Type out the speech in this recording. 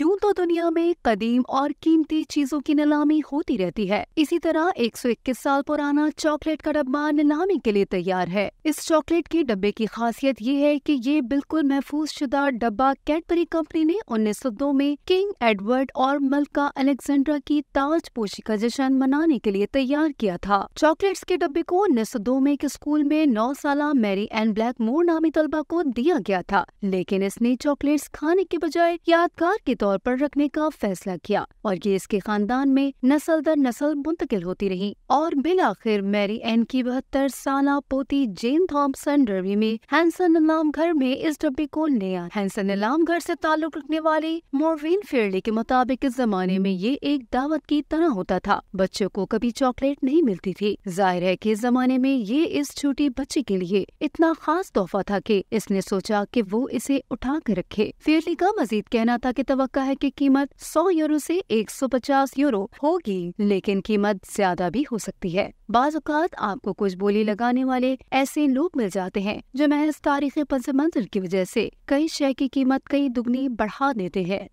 यूं तो दुनिया में कदीम और कीमती चीजों की नीलामी होती रहती है इसी तरह 121 साल पुराना चॉकलेट का डब्बा नीलामी के लिए तैयार है इस चॉकलेट के डब्बे की खासियत ये है कि ये बिल्कुल महफूज शुदा डब्बा कैडबरी कंपनी ने उन्नीस दो में किंग एडवर्ड और मलका अलेक्जेंड्रा की पोशी का जश्न मनाने के लिए तैयार किया था चॉकलेट के डब्बे को उन्नीस में एक स्कूल में नौ साल मैरी एंड ब्लैक मोर नामी तलबा को दिया गया था लेकिन इसने चॉकलेट्स खाने के बजाय यादगार के तौर पर रखने का फैसला किया और ये इसके खानदान में नस्ल दर नस्ल मुंतकिल होती रही और बिल आखिर मैरी एन की बहत्तर साल पोती जेन थॉम्पसन डर्बी में हैंसन अलाम घर में इस डब्बे को नया हैंसन अलाम घर से ताल्लुक रखने वाले मोरविन फेरले के मुताबिक इस जमाने में ये एक दावत की तरह होता था बच्चों को कभी चॉकलेट नहीं मिलती थी जाहिर है की इस जमाने में ये इस छोटी बच्चे के लिए इतना खास तोहफा था की इसने सोचा की वो इसे उठा कर रखे फेरली का मजीद कहना था की तो है कि कीमत 100 यूरो से 150 यूरो होगी लेकिन कीमत ज्यादा भी हो सकती है बाजात आपको कुछ बोली लगाने वाले ऐसे लोग मिल जाते हैं जो महज तारीख मंजिल की वजह से कई शय की कीमत कई दुगनी बढ़ा देते हैं